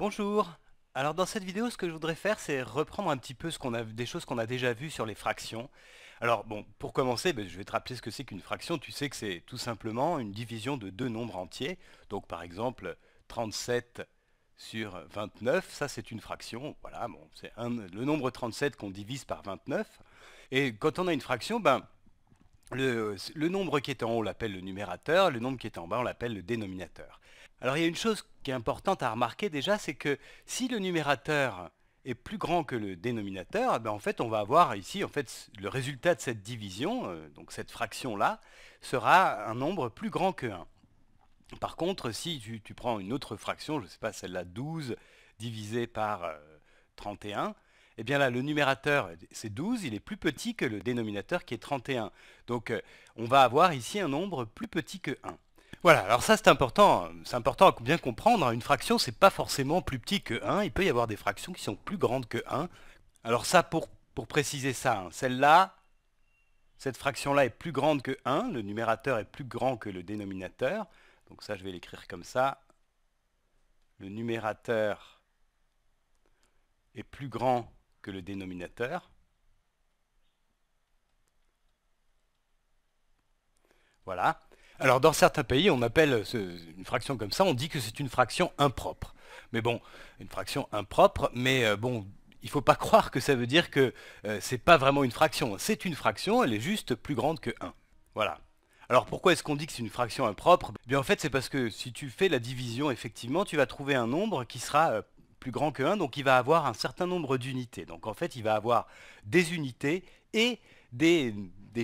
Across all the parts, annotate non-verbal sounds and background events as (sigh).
Bonjour Alors dans cette vidéo, ce que je voudrais faire, c'est reprendre un petit peu ce qu'on a, des choses qu'on a déjà vues sur les fractions. Alors bon, pour commencer, ben, je vais te rappeler ce que c'est qu'une fraction. Tu sais que c'est tout simplement une division de deux nombres entiers. Donc par exemple, 37 sur 29, ça c'est une fraction. Voilà, bon, c'est le nombre 37 qu'on divise par 29. Et quand on a une fraction, ben, le, le nombre qui est en haut, on l'appelle le numérateur, le nombre qui est en bas, on l'appelle le dénominateur. Alors il y a une chose qui est importante à remarquer déjà, c'est que si le numérateur est plus grand que le dénominateur, eh ben, en fait on va avoir ici en fait le résultat de cette division, euh, donc cette fraction là, sera un nombre plus grand que 1. Par contre, si tu, prends une autre fraction, je ne sais pas, celle-là 12 divisé par 31, euh, eh bien là, le numérateur, c'est 12, il est plus petit que le dénominateur qui est 31. Donc, euh, on va avoir ici un nombre plus petit que 1. Voilà, alors ça c'est important, c'est important à bien comprendre, hein. une fraction c'est pas forcément plus petit que 1, il peut y avoir des fractions qui sont plus grandes que 1. Alors ça pour, préciser ça, hein, celle-là, cette fraction-là est plus grande que 1, le numérateur est plus grand que le dénominateur, donc ça je vais l'écrire comme ça, le numérateur est plus grand que le dénominateur. Voilà. Alors dans certains pays, on appelle une fraction comme ça, on dit que c'est une fraction impropre. Mais bon, une fraction impropre, mais euh, bon, il ne faut pas (laughs) croire que ça veut dire que ce euh, c'est pas vraiment une fraction. C'est une fraction, elle est juste plus grande que 1. Voilà. Alors pourquoi est-ce qu'on dit que c'est une fraction impropre eh Bien en fait c'est parce que si tu fais la division effectivement tu vas trouver un nombre qui sera euh, plus grand que 1 donc il va avoir un certain nombre d'unités. Donc en fait il va avoir des unités et des,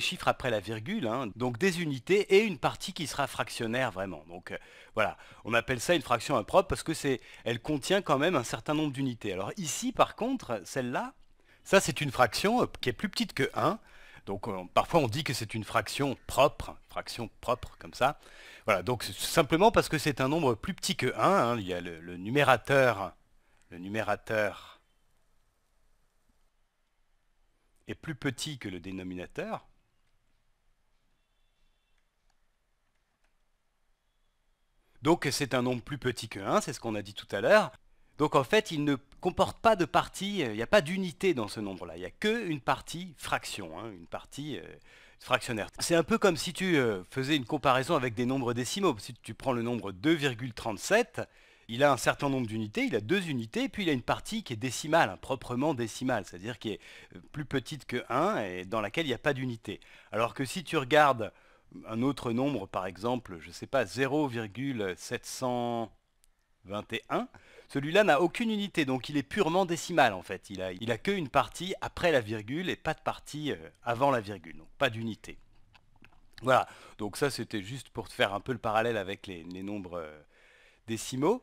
chiffres après la virgule, hein. donc des unités et une partie qui sera fractionnaire vraiment. Donc euh, voilà, on appelle ça une fraction impropre parce que c'est, elle contient quand même un certain nombre d'unités. Alors ici par contre, celle-là, ça c'est une fraction euh, qui est plus petite que 1. Donc parfois on dit que c'est une fraction propre, hein, fraction propre comme ça. Voilà, donc simplement parce que c'est un nombre plus petit que 1, hein. il y a le numérateur, le numérateur est plus petit que le dénominateur, donc c'est un nombre plus petit que 1, c'est ce qu'on a dit tout à l'heure. Donc en fait, il ne comporte pas de partie, euh, il n'y a pas d'unité dans ce nombre-là, il n'y a qu'une partie fraction, hein, une partie euh, fractionnaire. C'est un peu comme si tu euh, faisais une comparaison avec des nombres décimaux. Si tu prends le nombre 2,37, il a un certain nombre d'unités, il a deux unités, et puis il a une partie qui est décimale, hein, proprement décimale, c'est-à-dire qui est euh, plus petite que 1 et dans laquelle il n'y a pas d'unité. Alors que si tu regardes un autre nombre, par exemple, je ne sais pas, 0,721, celui-là n'a aucune unité, donc il est purement décimal en fait. Il a, il a qu'une partie après la virgule et pas de partie euh, avant la virgule, donc pas d'unité. Voilà, donc ça c'était juste pour te faire un peu le parallèle avec les nombres euh, décimaux.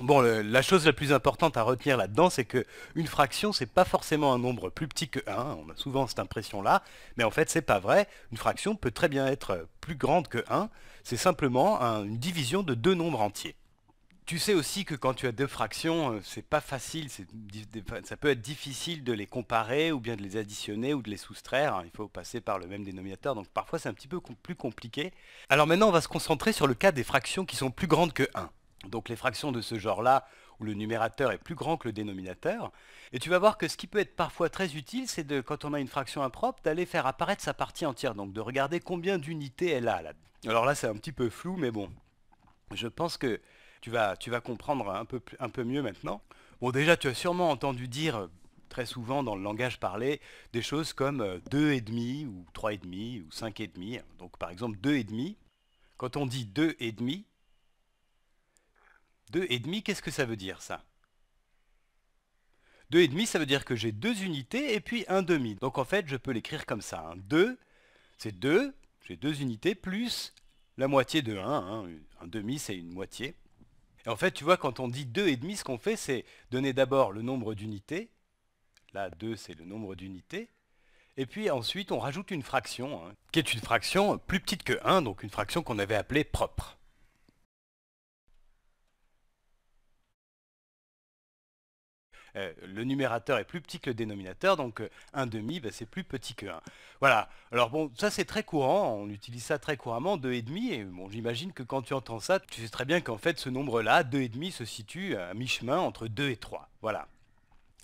Bon, la chose la plus importante à retenir là-dedans, c'est que une fraction, c'est pas forcément un nombre plus petit que 1. On a souvent cette impression-là, mais en fait, c'est pas vrai. Une fraction peut très bien être plus grande que 1. C'est simplement une division de deux nombres entiers. Tu sais aussi que quand tu as deux fractions, euh, c'est pas facile, ça peut être difficile de les comparer ou bien de les additionner ou de les soustraire. Hein. Il faut passer par le même dénominateur, donc parfois c'est un petit peu plus compliqué. Alors maintenant, on va se concentrer sur le cas des fractions qui sont plus grandes que 1. Donc les fractions de ce genre-là, où le numérateur est plus grand que le dénominateur. Et tu vas voir que ce qui peut être parfois très utile, c'est de, quand on a une fraction impropre, d'aller faire apparaître sa partie entière, donc de regarder combien d'unités elle a. Là. Alors là, c'est un petit peu flou, mais bon, je pense que tu vas, tu vas comprendre un peu, un peu mieux maintenant. Bon, déjà, tu as sûrement entendu dire euh, très souvent dans le langage parlé des choses comme 2,5 euh, ou 3,5 ou 5,5. Donc par exemple 2,5. Quand on dit 2,5, et demi, qu'est-ce que ça veut dire ça demi, ça veut dire que j'ai deux unités et puis un demi. Donc en fait, je peux l'écrire comme ça. 2, hein. c'est 2, j'ai deux unités, plus la moitié de 1. Hein. Un demi, c'est une moitié. Et en fait, tu vois, quand on dit demi, ce qu'on fait, c'est donner d'abord le nombre d'unités. Là, 2, c'est le nombre d'unités. Et puis ensuite, on rajoute une fraction, hein, qui est une fraction plus petite que 1, donc une fraction qu'on avait appelée propre. Euh, le numérateur est plus petit que le dénominateur, donc euh, un demi, ben, c'est plus petit que 1. Voilà. Alors bon, ça c'est très courant, on utilise ça très couramment, 2,5, et demi, et bon, j'imagine que quand tu entends ça, tu sais très bien qu'en fait ce nombre-là, 2,5, se situe à mi-chemin entre 2 et 3. Voilà.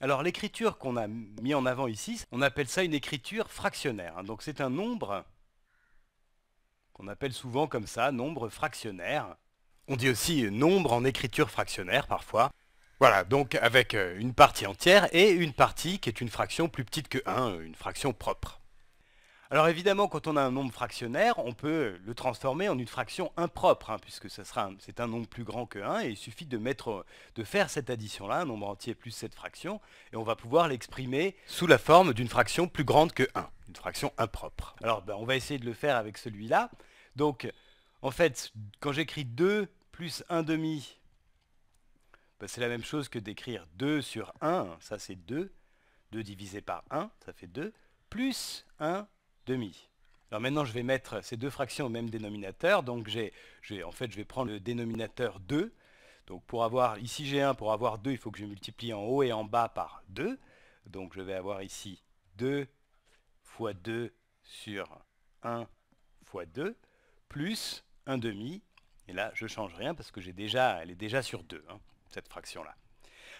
Alors l'écriture qu'on a mis en avant ici, on appelle ça une écriture fractionnaire. Hein. Donc c'est un nombre qu'on appelle souvent comme ça, nombre fractionnaire. On dit aussi nombre en écriture fractionnaire parfois. Voilà, donc avec euh, une partie entière et une partie qui est une fraction plus petite que 1, euh, une fraction propre. Alors évidemment, quand on a un nombre fractionnaire, on peut le transformer en une fraction impropre, hein, puisque c'est un nombre plus grand que 1, et il suffit de, mettre, de faire cette addition-là, un nombre entier plus cette fraction, et on va pouvoir l'exprimer sous la forme d'une fraction plus grande que 1, une fraction impropre. Alors ben, on va essayer de le faire avec celui-là. Donc en fait, quand j'écris 2 plus 1 demi bah, c'est la même chose que d'écrire 2 sur 1, ça c'est 2. 2 divisé par 1, ça fait 2, plus 1 demi. Alors maintenant, je vais mettre ces deux fractions au même dénominateur. Donc j'ai, en fait, je vais prendre le dénominateur 2. Donc pour avoir, ici j'ai 1, pour avoir 2, il faut que je multiplie en haut et en bas par 2. Donc je vais avoir ici 2 fois 2 sur 1 fois 2, plus 1 demi. Et là, je ne change rien parce que j'ai elle est déjà sur 2 fraction-là.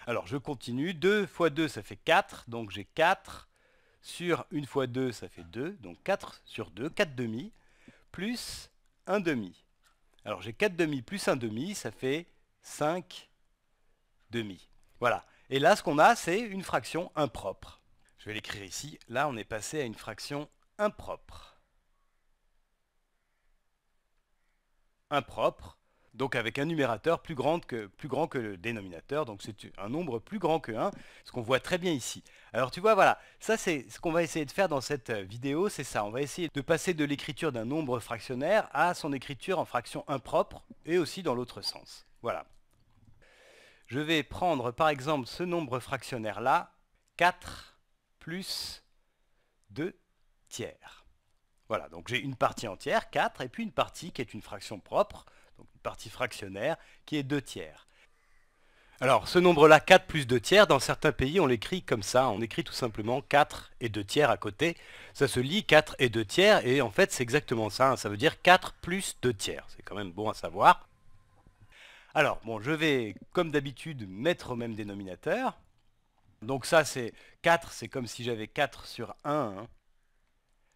Alors je continue, 2 fois 2 ça fait 4, donc j'ai 4 sur 1 fois 2 ça fait 2, donc 4 sur 2, 4 demi, plus 1 demi. Alors j'ai 4 demi plus 1 demi, ça fait 5 demi. Voilà. Et là ce qu'on a c'est une fraction impropre. Je vais l'écrire ici, là on est passé à une fraction impropre. Impropre, donc avec un numérateur plus grand que, le dénominateur, donc c'est un nombre plus grand que 1, ce qu'on voit très bien ici. Alors tu vois, voilà, ça c'est ce qu'on va essayer de faire dans cette euh, vidéo, c'est ça, on va essayer de passer de l'écriture d'un nombre fractionnaire à son écriture en fraction impropre, et aussi dans l'autre sens. Voilà. Je vais prendre par exemple ce nombre fractionnaire là, 4 plus 2 tiers. Voilà, donc j'ai une partie entière, 4, et puis une partie qui est une fraction propre, donc une partie fractionnaire, qui est 2 tiers. Alors, ce nombre-là, 4 plus 2 tiers, dans certains pays, on l'écrit comme ça. On écrit tout simplement 4 et 2 tiers à côté. Ça se lit 4 et 2 tiers, et en fait, c'est exactement ça. Hein. Ça veut dire 4 plus 2 tiers. C'est quand même bon à savoir. Alors, bon, je vais, comme d'habitude, mettre au même dénominateur. Donc ça, c'est 4, c'est comme si j'avais 4 sur 1. Hein.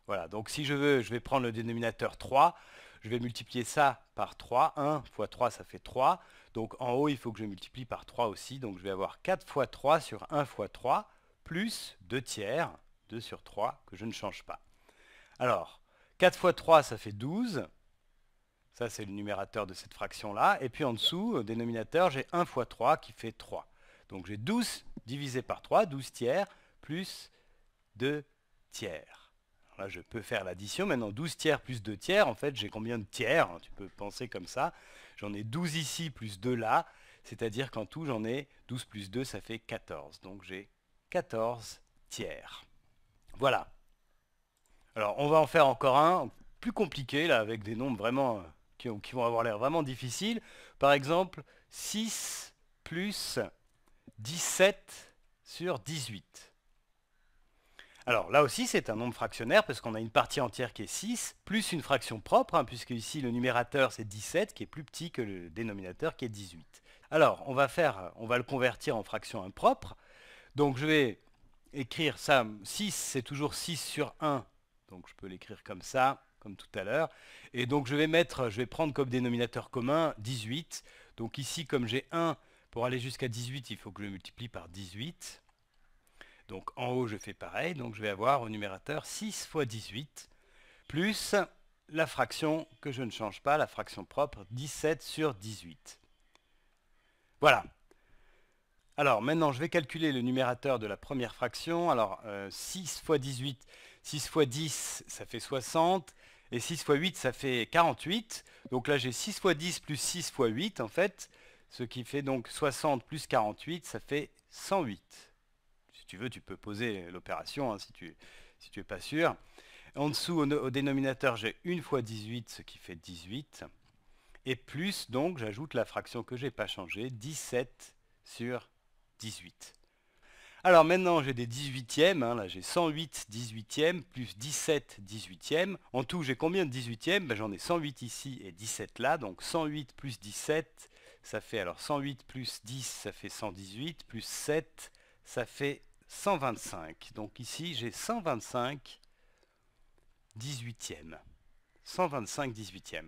Voilà, donc si je veux, je vais prendre le dénominateur 3 je vais multiplier ça par 3. 1 fois 3, ça fait 3. Donc en haut, il faut que je multiplie par 3 aussi. Donc je vais avoir 4 fois 3 sur 1 fois 3, plus 2 tiers, 2 sur 3, que je ne change pas. Alors, 4 fois 3, ça fait 12. Ça, c'est le numérateur de cette fraction-là. Et puis en dessous, au euh, dénominateur, j'ai 1 fois 3 qui fait 3. Donc j'ai 12 divisé par 3, 12 tiers, plus 2 tiers je peux faire l'addition. Maintenant, 12 tiers plus 2 tiers, en fait, j'ai combien de tiers hein, Tu peux penser comme ça. J'en ai 12 ici plus 2 là. C'est-à-dire qu'en tout, j'en ai 12 plus 2, ça fait 14. Donc j'ai 14 tiers. Voilà. Alors, on va en faire encore un, plus compliqué, là, avec des nombres vraiment euh, qui, qui vont avoir l'air vraiment difficiles. Par exemple, 6 plus 17 sur 18. Alors là aussi, c'est un nombre fractionnaire parce qu'on a une partie entière qui est 6, plus une fraction propre, hein, puisque ici le numérateur c'est 17, qui est plus petit que le dénominateur qui est 18. Alors on va, faire, on va le convertir en fraction impropre. Donc je vais écrire ça, 6 c'est toujours 6 sur 1, donc je peux l'écrire comme ça, comme tout à l'heure. Et donc je vais mettre, je vais prendre comme dénominateur commun 18. Donc ici comme j'ai 1, pour aller jusqu'à 18 il faut que je le multiplie par 18. Donc en haut, je fais pareil. Donc je vais avoir au numérateur 6 fois 18 plus la fraction que je ne change pas, la fraction propre, 17 sur 18. Voilà. Alors maintenant, je vais calculer le numérateur de la première fraction. Alors 6 euh, fois 18, 6 fois 10, ça fait 60. Et 6 fois 8, ça fait 48. Donc là, j'ai 6 fois 10 plus 6 fois 8, en fait. Ce qui fait donc 60 plus 48, ça fait 108 tu veux, tu peux poser l'opération hein, si tu si tu es pas sûr. En dessous, au, dénominateur, j'ai 1 fois 18, ce qui fait 18. Et plus, donc, j'ajoute la fraction que je n'ai pas changée, 17 sur 18. Alors maintenant, j'ai des 18e, hein, là j'ai 108 18e plus 17 18e. En tout, j'ai combien de 18e ben, J'en ai 108 ici et 17 là, donc 108 plus 17, ça fait alors 108 plus 10, ça fait 118, plus 7, ça fait 125. Donc ici, j'ai 125 18e. 125 18e.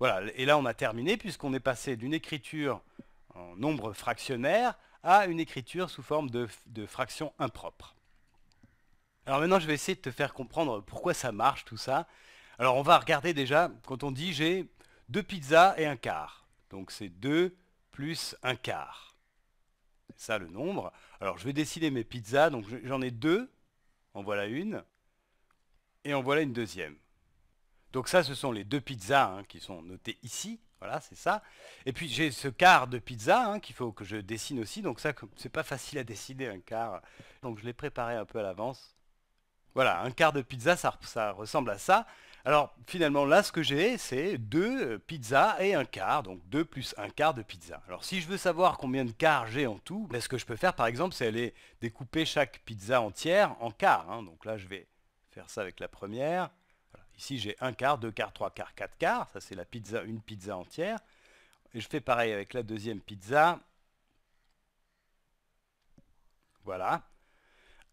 Voilà, et là on a terminé puisqu'on est passé d'une écriture en nombre fractionnaire à une écriture sous forme de, fraction impropre. Alors maintenant je vais essayer de te faire comprendre pourquoi ça marche tout ça. Alors on va regarder déjà quand on dit j'ai deux pizzas et un quart. Donc c'est 2 plus un quart. C'est ça le nombre. Alors, je vais dessiner mes pizzas. Donc, j'en ai deux. En voilà une. Et en voilà une deuxième. Donc ça, ce sont les deux pizzas hein, qui sont notées ici. Voilà, c'est ça. Et puis j'ai ce quart de pizza hein, qu'il faut que je dessine aussi. Donc ça, c'est pas facile à dessiner un quart. Donc je l'ai préparé un peu à l'avance. Voilà, un quart de pizza, ça ressemble à ça. Alors finalement là ce que j'ai c'est deux pizzas et un quart, donc 2 plus un quart de pizza. Alors si je veux savoir combien de quarts j'ai en tout, ben, ce que je peux faire par exemple c'est aller découper chaque pizza entière en quarts. Hein. Donc là je vais faire ça avec la première. Ici j'ai un quart, deux quarts, trois quarts, quatre quarts. Ça c'est la pizza, une pizza entière. Et je fais pareil avec la deuxième pizza. Voilà.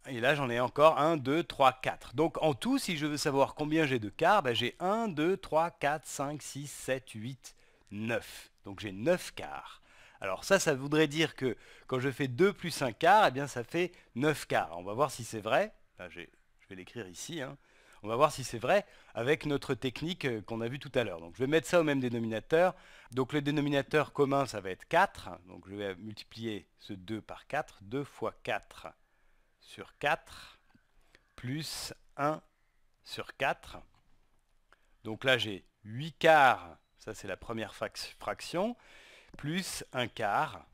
Et là, j'en ai encore 1, 2, 3, 4. Donc en tout, si je veux savoir combien j'ai de quarts, ben, j'ai 1, 2, 3, 4, 5, 6, 7, 8, 9. Donc j'ai 9 quarts. Alors ça, ça voudrait dire que quand je fais 2 plus 1 quart, eh bien ça fait 9 quarts. On va voir si c'est vrai. je vais l'écrire ici. Hein. On va voir si c'est vrai avec notre technique euh, qu'on a vue tout à l'heure. Donc je vais mettre ça au même dénominateur. Donc le dénominateur commun, ça va être 4. Donc je vais multiplier ce 2 par 4. 2 fois 4, sur 4 plus 1 sur 4. Donc là, j'ai 8 quarts, ça c'est la première fraction, plus 1 quart,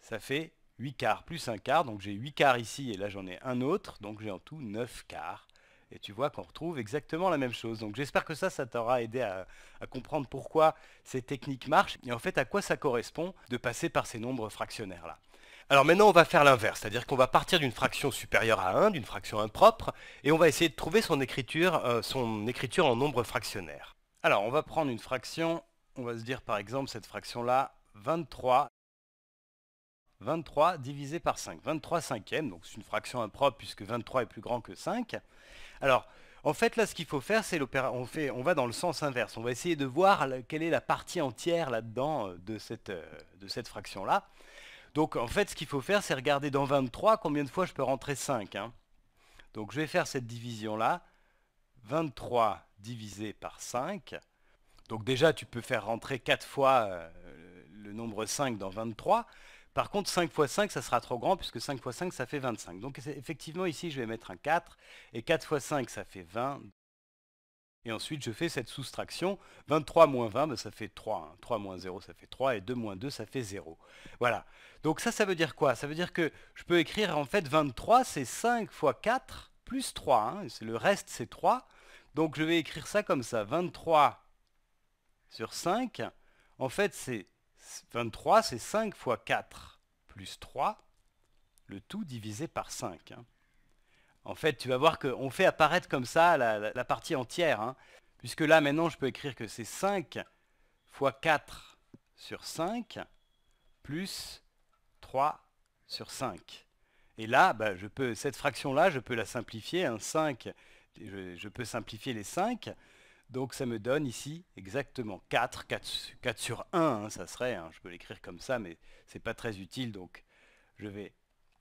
ça fait 8 quarts plus 1 quart. Donc j'ai 8 quarts ici et là j'en ai un autre, donc j'ai en tout 9 quarts. Et tu vois qu'on retrouve exactement la même chose. Donc j'espère que ça, ça t'aura aidé à, à, comprendre pourquoi ces techniques marchent et en fait à quoi ça correspond de passer par ces nombres fractionnaires-là. Alors maintenant, on va faire l'inverse, c'est-à-dire qu'on va partir d'une fraction supérieure à 1, d'une fraction impropre, et on va essayer de trouver son écriture, euh, son écriture en nombre fractionnaire. Alors, on va prendre une fraction, on va se dire par exemple cette fraction-là, 23, 23 divisé par 5, 23 cinquièmes, donc c'est une fraction impropre puisque 23 est plus grand que 5. Alors, en fait, là, ce qu'il faut faire, c'est on, on va dans le sens inverse. On va essayer de voir quelle est la partie entière là-dedans euh, euh, de cette fraction-là. Donc en fait, ce qu'il faut faire, c'est regarder dans 23 combien de fois je peux rentrer 5. Hein. Donc je vais faire cette division-là. 23 divisé par 5. Donc déjà, tu peux faire rentrer 4 fois euh, le nombre 5 dans 23. Par contre, 5 fois 5, ça sera trop grand, puisque 5 fois 5, ça fait 25. Donc effectivement, ici, je vais mettre un 4. Et 4 fois 5, ça fait 20. Et ensuite, je fais cette soustraction. 23 moins 20, ben, ça fait 3. 3 hein. moins 0, ça fait 3. Et 2 moins 2, ça fait 0. Voilà. Donc ça, ça veut dire quoi Ça veut dire que je peux écrire, en fait, 23, c'est 5 fois 4 plus 3. Hein. Le reste, c'est 3. Donc je vais écrire ça comme ça. 23 sur 5. En fait, c'est 23, c'est 5 fois 4 plus 3. Le tout divisé par 5. Hein. En fait, tu vas voir qu'on fait apparaître comme ça la, partie entière. Hein. puisque là, maintenant, je peux écrire que c'est 5 fois 4 sur 5 plus 3 sur 5. Et là, bah, je peux, cette fraction-là, je peux la simplifier. 5, hein, je, peux simplifier les 5. Donc ça me donne ici exactement 4, 4, sur 1, hein, ça serait, je peux l'écrire comme ça, mais c'est pas très utile, donc je vais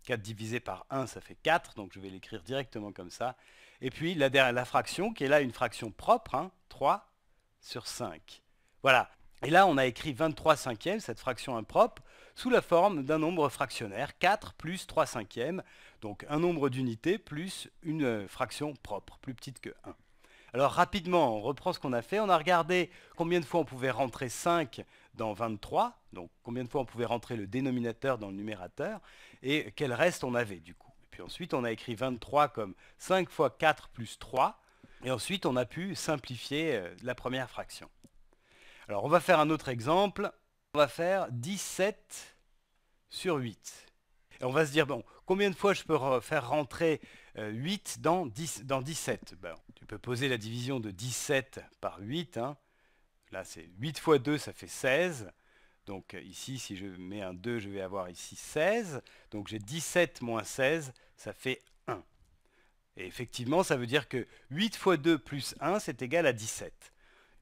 4 divisé par 1, ça fait 4, donc je vais l'écrire directement comme ça. Et puis la, fraction, qui est là une fraction propre, 3 hein, sur 5. Voilà. Et là, on a écrit 23 cinquièmes, cette fraction impropre, sous la forme d'un nombre fractionnaire, 4 plus 3 cinquièmes, donc un nombre d'unités plus une euh, fraction propre, plus petite que 1. Alors rapidement, on reprend ce qu'on a fait. On a regardé combien de fois on pouvait rentrer 5 dans 23, donc combien de fois on pouvait rentrer le dénominateur dans le numérateur, et quel reste on avait du coup. Et puis ensuite, on a écrit 23 comme 5 fois 4 plus 3, et ensuite on a pu simplifier euh, la première fraction. Alors on va faire un autre exemple, on va faire 17 sur 8. Et on va se dire, bon, combien de fois je peux faire rentrer 8 euh, dans, dans 17. Ben, tu peux poser la division de 17 par 8. Hein. Là, c'est 8 fois 2, ça fait 16. Donc euh, ici, si je mets un 2, je vais avoir ici 16. Donc j'ai 17 moins 16, ça fait 1. Et effectivement, ça veut dire que 8 fois 2 plus 1, c'est égal à 17.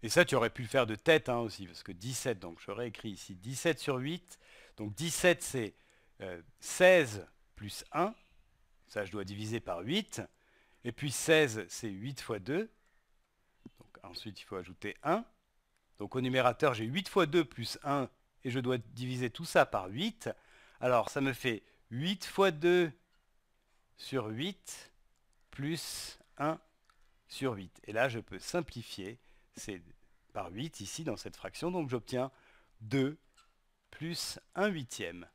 Et ça, tu aurais pu le faire de tête hein, aussi, parce que 17, donc j'aurais écrit ici 17 sur 8. Donc 17, c'est 16 euh, plus 1, ça, je dois diviser par 8. Et puis 16, c'est 8 fois 2. Donc, ensuite, il faut ajouter 1. Donc au numérateur, j'ai 8 fois 2 plus 1, et je dois diviser tout ça par 8. Alors, ça me fait 8 fois 2 sur 8 plus 1 sur 8. Et là, je peux simplifier. C'est par 8 ici dans cette fraction, donc j'obtiens 2 plus 1 huitième.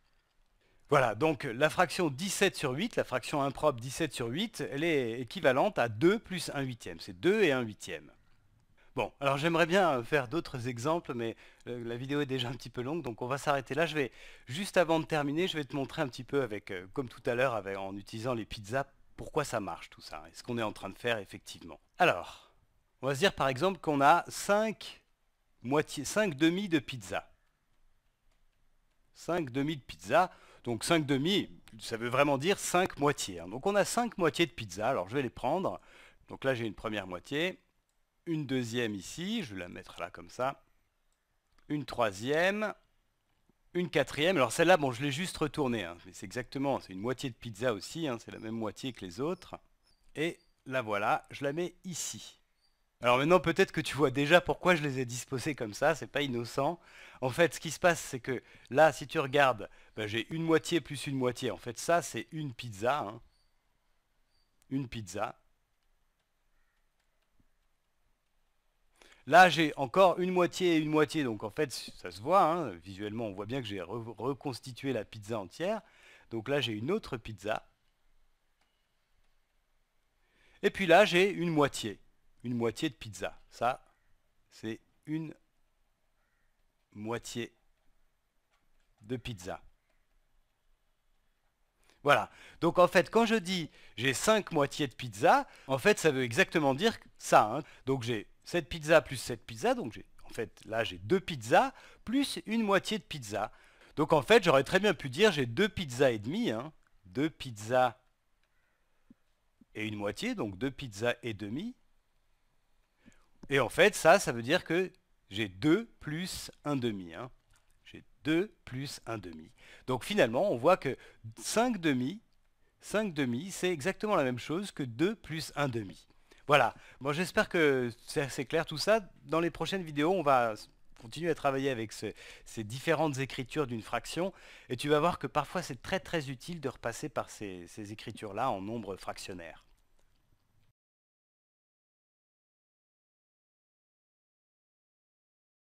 Voilà, donc euh, la fraction 17 sur 8, la fraction impropre 17 sur 8, elle est équivalente à 2 plus 1 huitième. C'est 2 et 1 huitième. Bon, alors j'aimerais bien euh, faire d'autres exemples, mais euh, la vidéo est déjà un petit peu longue, donc on va s'arrêter là. Je vais, juste avant de terminer, je vais te montrer un petit peu, avec, comme tout à l'heure, en utilisant les pizzas, pourquoi ça marche tout ça, et ce qu'on est en train de faire effectivement. Alors, on va se dire par exemple qu'on a 5, moitié, 5 demi de pizza. 5 demi de pizza. Donc 5 demi, ça veut vraiment dire 5 moitiés. Hein. Donc on a 5 moitiés de pizza, alors je vais les prendre. Donc là j'ai une première moitié, une deuxième ici, je vais la mettre là comme ça, une troisième, une quatrième. Alors celle-là, bon je l'ai juste retournée, hein. mais c'est exactement, c'est une moitié de pizza aussi, hein. c'est la même moitié que les autres. Et la voilà, je la mets ici. Alors maintenant, peut-être que tu vois déjà pourquoi je les ai disposés comme ça, c'est pas innocent. En fait, ce qui se passe, c'est que là, si tu regardes, bah, j'ai une moitié plus une moitié. En fait, ça, c'est une pizza. Hein. Une pizza. Là, j'ai encore une moitié et une moitié. Donc en fait, ça se voit, hein. visuellement, on voit bien que j'ai reconstitué la pizza entière. Donc là, j'ai une autre pizza. Et puis là, j'ai une moitié une moitié de pizza. Ça, c'est une moitié de pizza. Voilà. Donc en fait, quand je dis j'ai cinq moitiés de pizza, en fait, ça veut exactement dire ça. Hein. Donc j'ai 7 pizza plus 7 pizza donc j'ai en fait là j'ai deux pizzas plus une moitié de pizza. Donc en fait, j'aurais très bien pu dire j'ai deux pizzas et demi, hein. 2 pizzas et une moitié, donc deux pizzas et demi et en fait, ça, ça veut dire que j'ai 2 plus 1 demi. Hein. J'ai 2 plus 1 demi. Donc finalement, on voit que 5 demi, 5 demi, c'est exactement la même chose que 2 plus 1 demi. Voilà. j'espère que c'est clair tout ça. Dans les prochaines vidéos, on va continuer à travailler avec ces différentes écritures d'une fraction. Et tu vas voir que parfois, c'est très très utile de repasser par ces écritures-là en nombre fractionnaire.